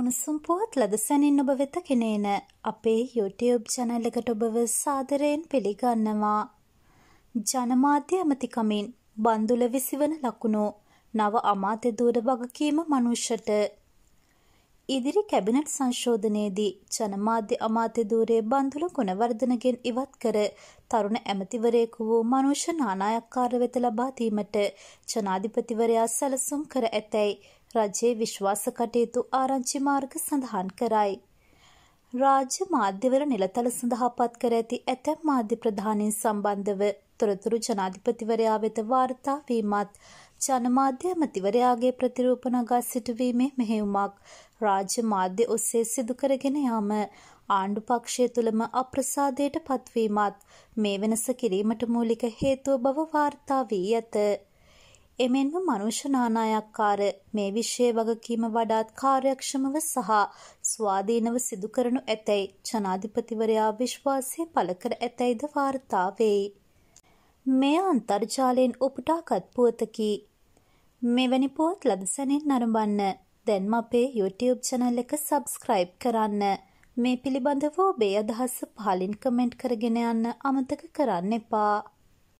උණුසුම් පුවත් ලදසැනින් ඔබ වෙත කෙනේන අපේ YouTube ජනලකට ඔබව සාදරයෙන් පිළිගන්නවා. ජනමාධ්‍ය ඇමතිකමින් බන්දුල විසිවන ලකුණු නව අමාත්‍ය දූර බගකීම මනුෂ්‍යට. ඉදිරි කැබිනට් සංශෝධනයේදී ජනමාධ්‍ය අමාත්‍ය දූරේ බන්දුල ගුණවර්ධනගෙන් ඉවත් කර තරුණ ඇමතිවරයෙකු වූ මනුෂ්‍ය නානායක්කාර වෙත ලබා දීමට ජනාධිපතිවරයා සැලසුම් කර ඇතැයි රජයේ විශ්වාස කටයුතු ආරංචි මාර්ග සඳහන් කරයි. රාජ්‍ය මාධ්‍යවර නිලතල සඳහා පත් කර ඇති ඇතැම් මාධ්‍ය ප්‍රධානීන් සම්බන්ධව තොරතුරු ජනාධිපතිවරයා වෙත වාර්තා වීමත් ජනමාධ්‍ය ඇමතිවරයාගේ ප්‍රතිරූප නගා සිටුවීමේ මෙහෙයුමක් රාජ්‍ය මාධ්‍ය ඔස්සේ සිදු කරගෙන යාම ආණ්ඩු පක්ෂය තුළම අප්‍රසාදයට පත්වීමත් මේ වෙනස කිරීමට මූලික හේතුව බව වාර්තා වී ඇත. එමෙන්ම මනුෂ්‍ය නානායක්කාර මේ විෂය වගකීම වඩාත් කාර්යක්ෂමව සහ ස්වාධීනව සිදු කරනු ඇතැයි ජනාධිපතිවරයා විශ්වාසය පළ කර ඇතැයිද වාර්තා වෙයි. මෙය අන්තර්ජාලයෙන් උපුටාගත් පුවතකි. මෙවැනි පුවත් ලදසැනින් නරඹන්න. දැන්ම අපේ YouTube channel එක subscribe කරන්න. මේ පිළිබඳව ඔබේ අදහස් පහලින් කමෙන්ට් කරගෙන යන්න අමතක කරන්න එපා.